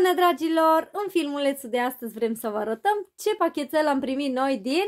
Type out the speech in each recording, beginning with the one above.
Bună dragilor! În filmulețul de astăzi vrem să vă arătăm ce pachetel am primit noi din...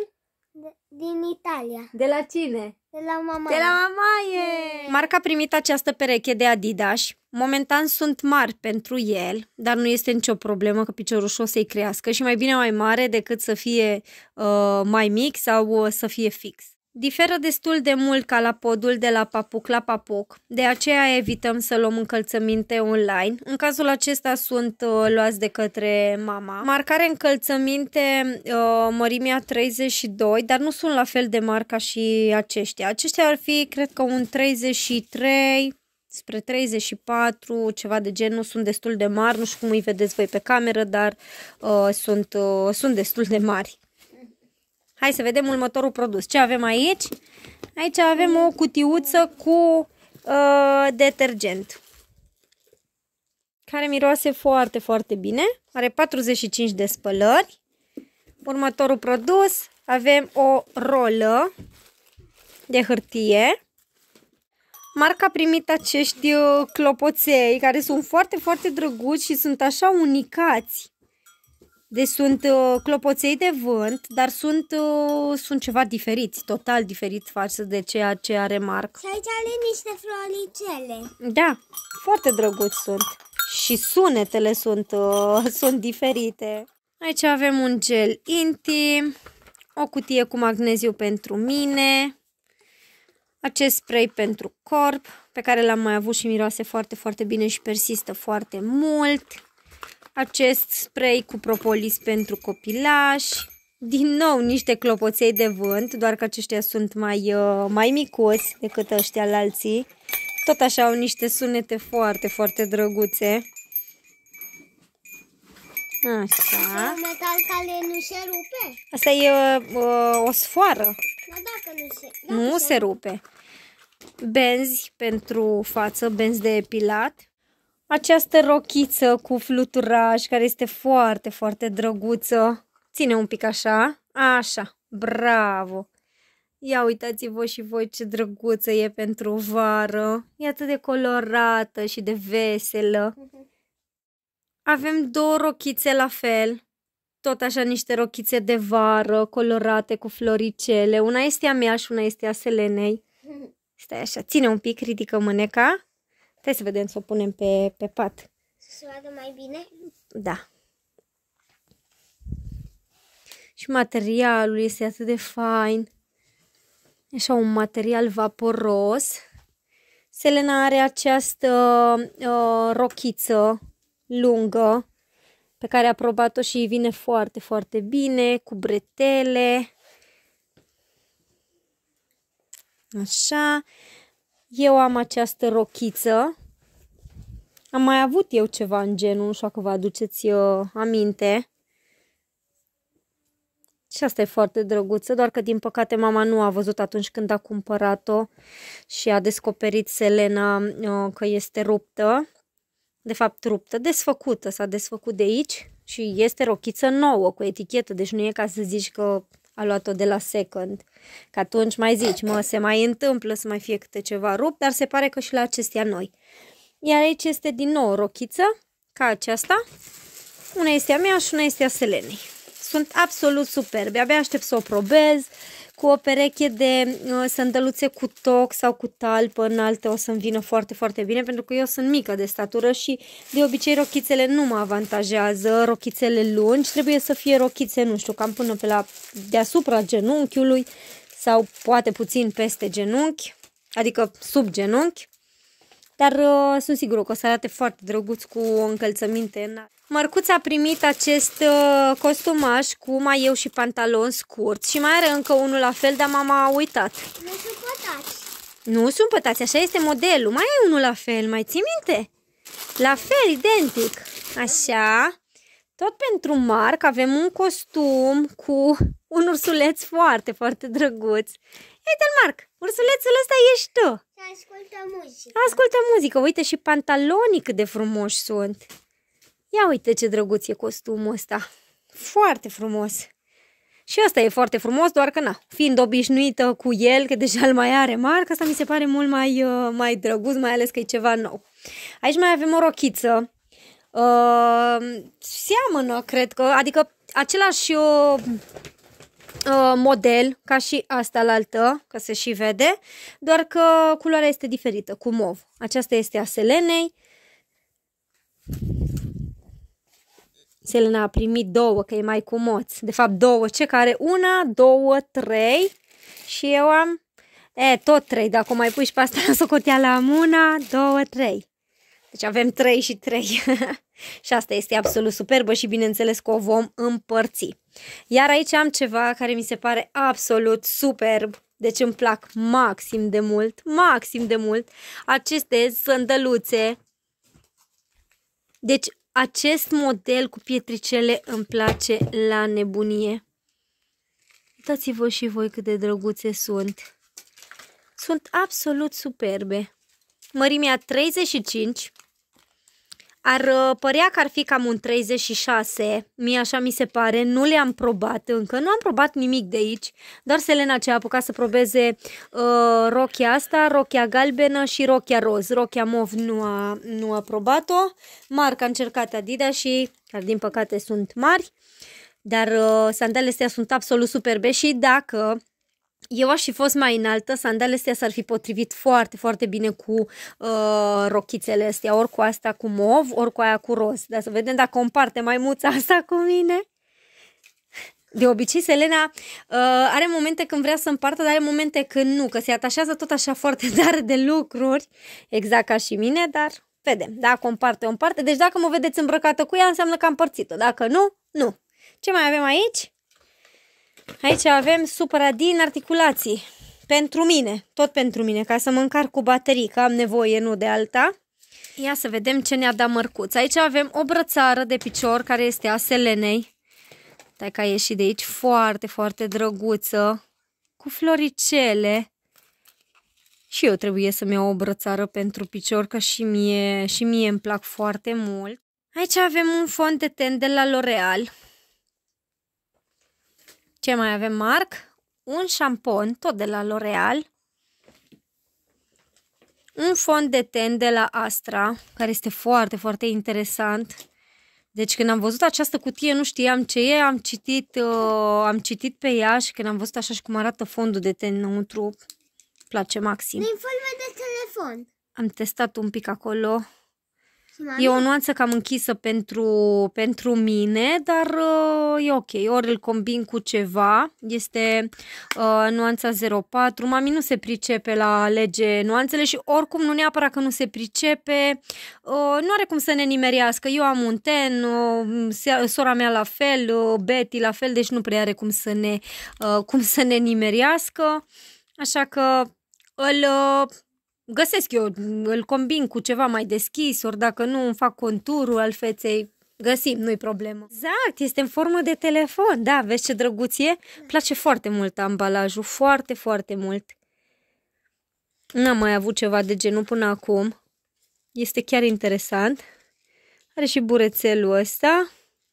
De, din Italia. De la cine? De la mamaie. De la mamaie! Marca a primit această pereche de Adidas. Momentan sunt mari pentru el, dar nu este nicio problemă că piciorul o să-i crească și mai bine mai mare decât să fie uh, mai mic sau uh, să fie fix. Diferă destul de mult ca la podul de la papuc la papuc, de aceea evităm să luăm încălțăminte online. În cazul acesta sunt uh, luați de către mama. Marcare încălțăminte uh, mărimea 32, dar nu sunt la fel de mari ca și aceștia. Aceștia ar fi, cred că, un 33 spre 34, ceva de genul, sunt destul de mari, nu știu cum îi vedeți voi pe cameră, dar uh, sunt, uh, sunt destul de mari. Hai să vedem următorul produs. Ce avem aici? Aici avem o cutiuță cu uh, detergent. Care miroase foarte, foarte bine. Are 45 de spălări. Următorul produs, avem o rolă de hârtie. Marca a primit acești uh, clopoței care sunt foarte, foarte drăguți și sunt așa unicați. Deci sunt uh, clopoței de vânt, dar sunt, uh, sunt ceva diferiți, total diferit față de ceea ce are Marc. Și aici are niște floricele. Da, foarte drăguți sunt. Și sunetele sunt, uh, sunt diferite. Aici avem un gel intim, o cutie cu magneziu pentru mine, acest spray pentru corp, pe care l-am mai avut și miroase foarte, foarte bine și persistă foarte mult acest spray cu propolis pentru copilași, din nou niște clopoței de vânt, doar că aceștia sunt mai, uh, mai micuți decât ăștia la alții. Tot așa au niște sunete foarte, foarte drăguțe. Așa. metal care nu se rupe. Asta e uh, o sfoară. Da, dacă nu se, da, dacă nu se, se rupe. Benzi pentru față, benzi de epilat această rochiță cu fluturaj care este foarte, foarte drăguță. Ține un pic așa. Așa, bravo! Ia uitați-vă și voi ce drăguță e pentru vară. E atât de colorată și de veselă. Mhm. Avem două rochițe la fel. Tot așa niște rochițe de vară, colorate cu floricele. Una este a mea și una este a Selenei. Stai așa, ține un pic, ridică mâneca. Hai să vedem să o punem pe, pe pat. Să se vadă mai bine? Da. Și materialul este atât de fain. Așa, un material vaporos. Selena are această uh, rochiță lungă pe care a probat-o și îi vine foarte, foarte bine, cu bretele. Așa. Eu am această rochiță. Am mai avut eu ceva în genul, așa că vă aduceți uh, aminte. Și asta e foarte drăguță, doar că din păcate mama nu a văzut atunci când a cumpărat-o și a descoperit Selena uh, că este ruptă. De fapt, ruptă, desfăcută, s-a desfăcut de aici și este rochiță nouă cu etichetă, deci nu e ca să zici că a luat-o de la Second. Că atunci mai zici, mă, se mai întâmplă să mai fie câte ceva rupt, dar se pare că și la acestea noi. Iar aici este din nou o rochiță, ca aceasta. Una este a mea și una este a Selenei. Sunt absolut superbe, abia aștept să o probez, cu o pereche de uh, sandăluțe cu toc sau cu talpă înaltă o să-mi vină foarte, foarte bine, pentru că eu sunt mică de statură și de obicei rochițele nu mă avantajează, rochițele lungi, trebuie să fie rochițe, nu știu, cam până pe la deasupra genunchiului sau poate puțin peste genunchi, adică sub genunchi dar uh, sunt sigură că o să arate foarte drăguț cu încălțăminte. Marcuța a primit acest uh, costumaj cu maieu și pantalon scurt și mai are încă unul la fel, dar mama a uitat. Nu sunt pătați. Nu sunt pătați, așa este modelul. Mai e unul la fel, mai ții minte? La fel, identic. Așa. Tot pentru Marc avem un costum cu un ursuleț foarte, foarte drăguț. Edelmark, ursulețul ăsta ești tu. Ascultă muzică. Ascultă muzică. Uite și pantalonii cât de frumoși sunt. Ia uite ce drăguț e costumul ăsta. Foarte frumos. Și asta e foarte frumos, doar că na, fiind obișnuită cu el, că deja îl mai are marca, asta mi se pare mult mai, uh, mai drăguț, mai ales că e ceva nou. Aici mai avem o rochiță. Uh, seamănă, cred că, adică același uh, Uh, model, ca și asta la altă, că se și vede, doar că culoarea este diferită, cu mov. Aceasta este a Selenei. Selena a primit două, că e mai cu moț. De fapt, două. Ce care? Una, două, trei. Și eu am... E, tot trei. Dacă mai pui și pe asta la socoteala am una, două, trei. Deci avem 3 și 3 și asta este absolut superbă și bineînțeles că o vom împărți. Iar aici am ceva care mi se pare absolut superb, deci îmi plac maxim de mult, maxim de mult aceste sândăluțe. Deci acest model cu pietricele îmi place la nebunie. Uitați-vă și voi cât de drăguțe sunt. Sunt absolut superbe mărimea 35, ar uh, părea că ar fi cam un 36, mie așa mi se pare, nu le-am probat încă, nu am probat nimic de aici, doar Selena ce a apucat să probeze uh, rochia asta, rochia galbenă și rochia roz, rochia mov nu a, nu a probat-o, marca a încercat Adidas și, dar din păcate sunt mari, dar uh, sandalele astea sunt absolut superbe și dacă eu aș fi fost mai înaltă, sandalele astea s-ar fi potrivit foarte, foarte bine cu uh, rochițele astea, ori cu asta cu mov, ori cu aia cu roz. Dar să vedem dacă împarte maimuța asta cu mine. De obicei, Selena uh, are momente când vrea să împartă, dar are momente când nu, că se atașează tot așa foarte tare de lucruri, exact ca și mine, dar vedem. Dacă o împarte, o împarte. Deci dacă mă vedeți îmbrăcată cu ea, înseamnă că am părțit-o. Dacă nu, nu. Ce mai avem aici? Aici avem supradin articulații. Pentru mine, tot pentru mine, ca să mă încar cu baterii, că am nevoie nu de alta. Ia să vedem ce ne-a dat mărcuț. Aici avem o brățară de picior care este a selenei. Stai că a ieșit de aici foarte, foarte drăguță, cu floricele. Și eu trebuie să-mi iau o brățară pentru picior, că și mie, și mie îmi plac foarte mult. Aici avem un fond de ten de la L'Oreal. Ce mai avem, Marc? Un șampon, tot de la L'Oreal. Un fond de ten de la Astra, care este foarte, foarte interesant. Deci când am văzut această cutie, nu știam ce e, am citit, uh, am citit pe ea și când am văzut așa și cum arată fondul de ten înăuntru, place maxim. Din forme de telefon. Am testat un pic acolo. E o nuanță cam închisă pentru, pentru mine, dar uh, e ok. Ori îl combin cu ceva, este uh, nuanța 04. Mami nu se pricepe la lege nuanțele și oricum nu neapărat că nu se pricepe, uh, nu are cum să ne nimerească. Eu am un ten, uh, sora mea la fel, uh, Betty la fel, deci nu prea are cum să ne, uh, cum să ne nimerească. Așa că îl... Uh, găsesc eu, îl combin cu ceva mai deschis, ori dacă nu îmi fac conturul al feței, găsim, nu-i problemă. Exact, este în formă de telefon, da, vezi ce drăguție? Place foarte mult ambalajul, foarte, foarte mult. N-am mai avut ceva de genul până acum. Este chiar interesant. Are și burețelul ăsta.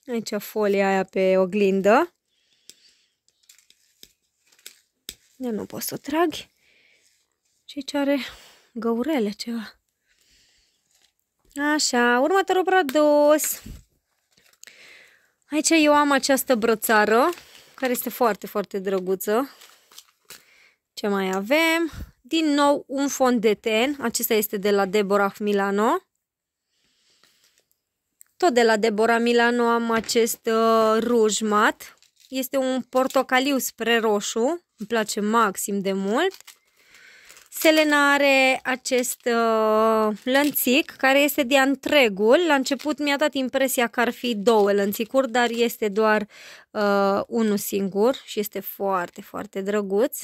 Aici folia aia pe oglindă. Eu nu pot să o trag. Și ce are găurele ceva. Așa, următorul produs. Aici eu am această brățară, care este foarte, foarte drăguță. Ce mai avem? Din nou un fond de ten. Acesta este de la Deborah Milano. Tot de la Deborah Milano am acest uh, ruj mat. Este un portocaliu spre roșu. Îmi place maxim de mult. Selena are acest uh, lănțic care este de întregul. La început mi-a dat impresia că ar fi două lănțicuri, dar este doar uh, unul singur și este foarte, foarte drăguț.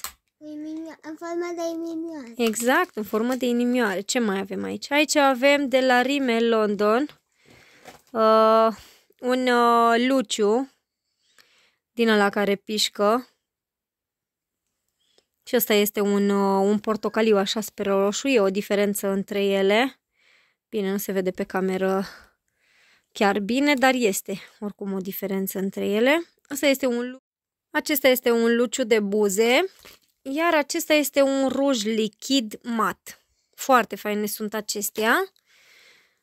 În formă de inimioare. Exact, în formă de inimioare. Ce mai avem aici? Aici avem de la Rime London uh, un uh, luciu din la care pișcă și ăsta este un, uh, un portocaliu așa spre roșu, e o diferență între ele. Bine, nu se vede pe cameră chiar bine, dar este oricum o diferență între ele. Asta este un, acesta este un luciu de buze, iar acesta este un ruj lichid mat. Foarte faine sunt acestea.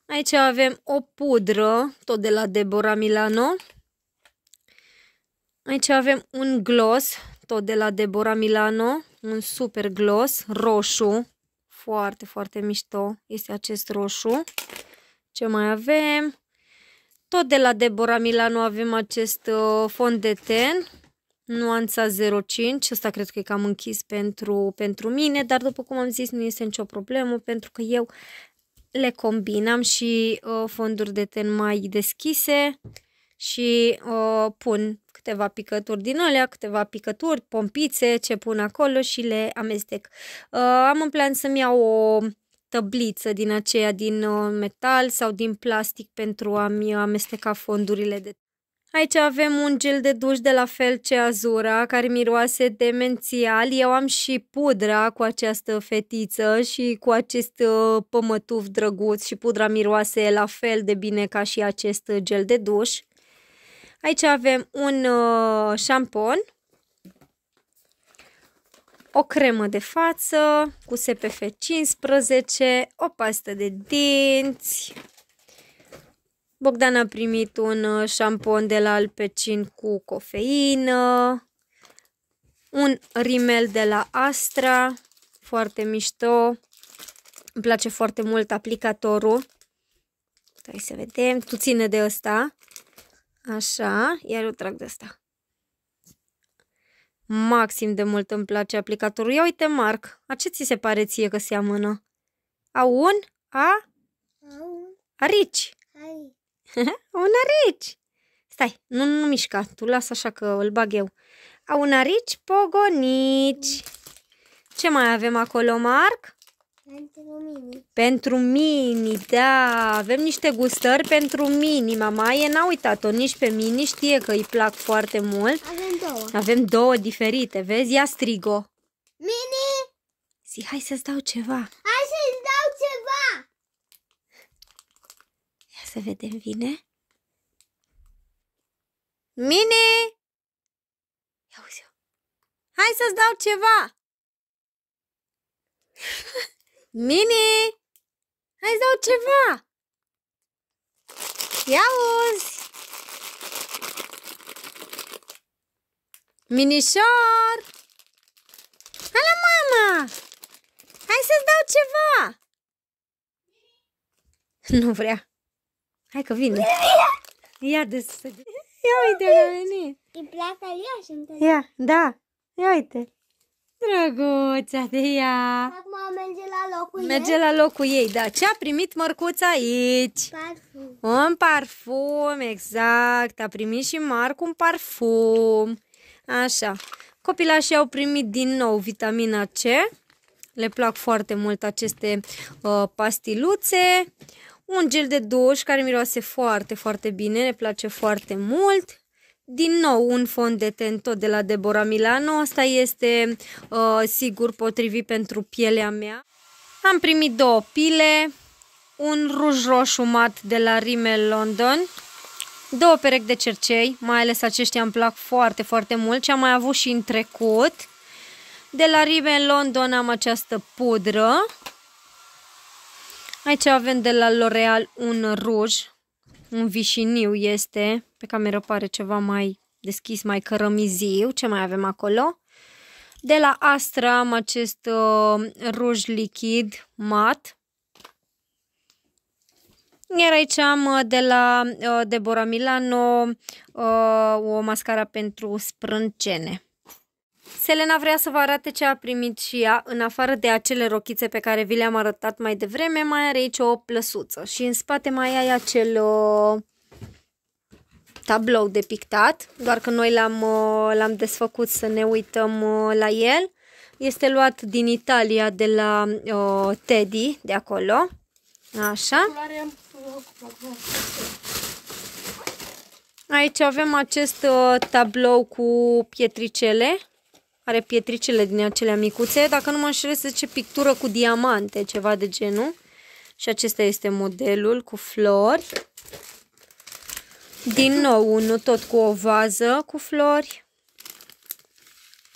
Aici avem o pudră, tot de la Deborah Milano. Aici avem un gloss, tot de la Deborah Milano un super gloss roșu. Foarte, foarte mișto este acest roșu. Ce mai avem? Tot de la Deborah Milano avem acest uh, fond de ten, nuanța 05. Ăsta cred că e cam închis pentru, pentru mine, dar după cum am zis nu este nicio problemă pentru că eu le combinam și uh, fonduri de ten mai deschise și uh, pun câteva picături din alea, câteva picături, pompițe, ce pun acolo și le amestec. Uh, am în plan să-mi iau o tăbliță din aceea din uh, metal sau din plastic pentru a-mi amesteca fondurile de Aici avem un gel de duș de la fel ce Azura, care miroase demențial. Eu am și pudra cu această fetiță și cu acest uh, pămătuf drăguț și pudra miroase la fel de bine ca și acest gel de duș. Aici avem un uh, șampon, o cremă de față cu SPF 15, o pastă de dinți. Bogdan a primit un uh, șampon de la Alpecin cu cofeină, un rimel de la Astra, foarte mișto. Îmi place foarte mult aplicatorul. Hai să vedem, tu ține de ăsta. Așa, iar eu trag de asta. Maxim de mult îmi place aplicatorul. Ia uite, Marc, a ce ți se pare ție că seamănă? A un? A? A un. Arici. Ai. un arici. Stai, nu, nu mișca, tu las așa că îl bag eu. A un arici pogonici. Ce mai avem acolo, Marc? Pentru mini. Pentru mini, da. Avem niște gustări pentru mini. Mama e n-a uitat-o nici pe mini, știe că îi plac foarte mult. Avem două. Avem două diferite, vezi? Ia strigo. Mini! Zi, hai să-ți dau ceva. Hai să-ți dau ceva! Ia să vedem bine. Mini! Ia Hai să-ți dau ceva! Mini! Hai să dau ceva! Ia uzi! Minișor! Hai la mama! Hai să-ți dau ceva! Nu vrea. Hai că vine. Ia de să... Ia uite a venit. E plata ea și Ia, da. Ia uite. Drăguța de ea! Acum merge la locul merge ei. la locul ei, da. Ce a primit mărcuța aici? Parfum. Un parfum, exact. A primit și marc un parfum. Așa. Copilașii au primit din nou vitamina C. Le plac foarte mult aceste uh, pastiluțe. Un gel de duș care miroase foarte, foarte bine. Ne place foarte mult din nou un fond de ten tot de la Deborah Milano, asta este uh, sigur potrivit pentru pielea mea. Am primit două pile, un ruj roșu mat de la Rimmel London, două perechi de cercei, mai ales aceștia îmi plac foarte, foarte mult Ce am mai avut și în trecut. De la Rimmel London am această pudră. Aici avem de la L'Oreal un ruj, un vișiniu este, pe cameră pare ceva mai deschis, mai cărămiziu. Ce mai avem acolo? De la Astra am acest uh, ruj lichid mat. Iar aici am uh, de la uh, Deborah Milano uh, o mascara pentru sprâncene. Selena vrea să vă arate ce a primit și ea, în afară de acele rochițe pe care vi le-am arătat mai devreme, mai are aici o plăsuță și în spate mai ai acel... Uh, tablou de pictat, doar că noi l-am, uh, l-am desfăcut să ne uităm uh, la el. Este luat din Italia de la uh, Teddy, de acolo. Așa. Aici avem acest uh, tablou cu pietricele. Are pietricele din acelea micuțe. Dacă nu mă înșel, se zice pictură cu diamante, ceva de genul. Și acesta este modelul cu flori. Din nou unul, tot cu o vază cu flori.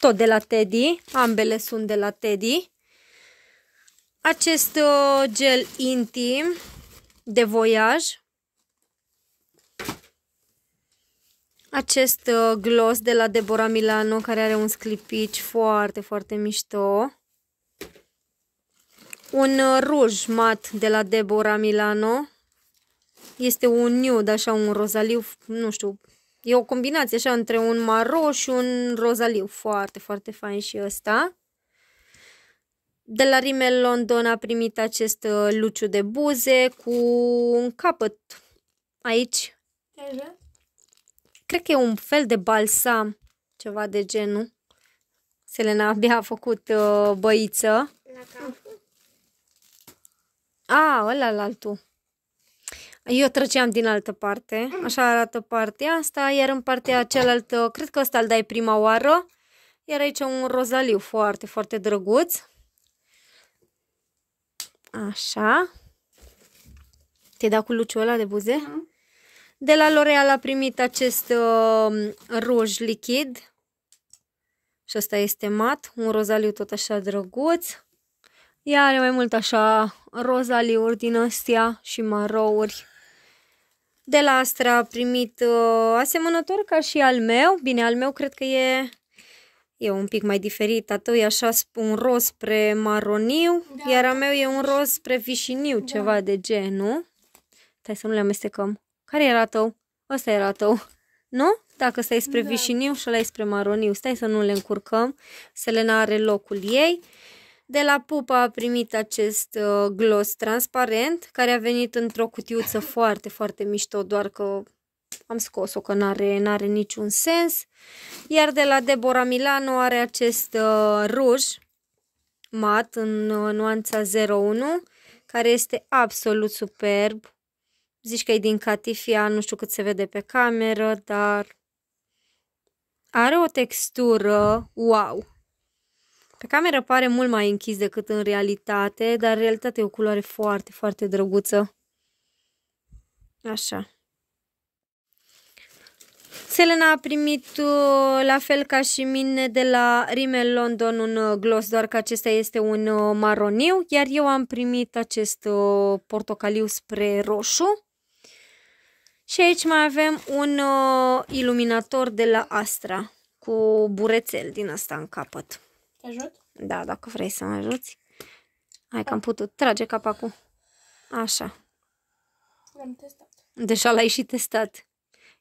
Tot de la Teddy. Ambele sunt de la Teddy. Acest uh, gel intim de voiaj. Acest uh, gloss de la Deborah Milano care are un sclipici foarte, foarte mișto. Un uh, ruj mat de la Deborah Milano este un nude, așa, un rozaliu, nu știu, e o combinație așa între un maro și un rozaliu. Foarte, foarte fain și ăsta. De la Rimmel London a primit acest uh, luciu de buze cu un capăt aici. Așa. Cred că e un fel de balsam, ceva de genul. Selena abia a făcut uh, băiță. La cap. A, ăla la altul. Eu trăceam din altă parte, așa arată partea asta, iar în partea cealaltă, cred că ăsta îl dai prima oară, iar aici un rozaliu foarte, foarte drăguț. Așa. Te-ai cu luciul ăla de buze? Da. De la L'Oreal a primit acest uh, ruj lichid. Și ăsta este mat, un rozaliu tot așa drăguț. Ea are mai mult așa rozaliuri din astea și marouri de la Astra a primit uh, asemănător ca și al meu. Bine, al meu cred că e, e un pic mai diferit. A tău e așa un roz spre maroniu, da. iar al da. meu e un roz spre vișiniu, da. ceva de genul. Stai să nu le amestecăm. Care era tău? Ăsta era tău. Nu? Dacă stai spre da. vișiniu și ăla e spre maroniu. Stai să nu le încurcăm, Selena le are locul ei. De la pupa a primit acest uh, gloss transparent, care a venit într-o cutiuță foarte, foarte mișto, doar că am scos-o, că n-are -are niciun sens. Iar de la Deborah Milano are acest uh, ruj mat în uh, nuanța 01, care este absolut superb. Zici că e din catifia, nu știu cât se vede pe cameră, dar are o textură wow. Pe cameră pare mult mai închis decât în realitate, dar în realitate e o culoare foarte, foarte drăguță. Așa. Selena a primit, uh, la fel ca și mine, de la Rimmel London un uh, gloss, doar că acesta este un uh, maroniu, iar eu am primit acest portocaliu spre roșu. Și aici mai avem un iluminator de la Astra, cu burețel din asta în capăt. Te ajut? Da, dacă vrei să mă ajuți. Hai că ah. am putut. Trage capacul. Așa. L-am testat. Deja l-ai și testat.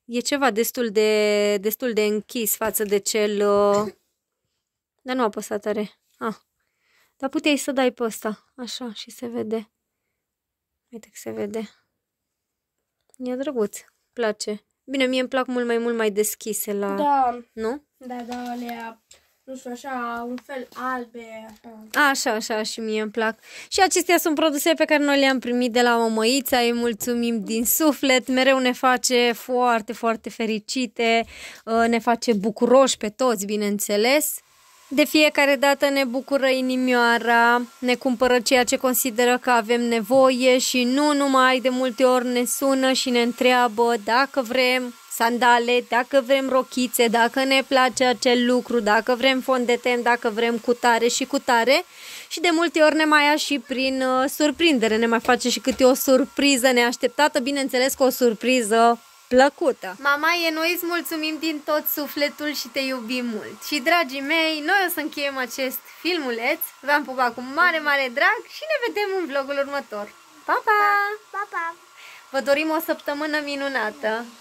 E ceva destul de, destul de închis față de cel... Uh, Dar nu a apăsat tare. Ah. Dar puteai să dai pe ăsta. Așa, și se vede. Uite că se vede. E drăguț. Place. Bine, mie îmi plac mult mai mult mai deschise la... Da. Nu? Da, da, alea nu știu, așa, un fel albe. Așa. așa, și mie îmi plac. Și acestea sunt produse pe care noi le-am primit de la Mămăița, îi mulțumim din suflet, mereu ne face foarte, foarte fericite, uh, ne face bucuroși pe toți, bineînțeles. De fiecare dată ne bucură inimioara, ne cumpără ceea ce consideră că avem nevoie și nu numai de multe ori ne sună și ne întreabă dacă vrem sandale, dacă vrem rochițe, dacă ne place acel lucru, dacă vrem fondetem, dacă vrem cutare și cutare și de multe ori ne mai ia și prin uh, surprindere, ne mai face și câte o surpriză neașteptată, bineînțeles că o surpriză plăcută. Mama, e noi îți mulțumim din tot sufletul și te iubim mult. Și dragii mei, noi o să încheiem acest filmuleț. V-am pupat cu mare, mare drag și ne vedem în vlogul următor. Pa, pa! Pa, pa! pa. Vă dorim o săptămână minunată!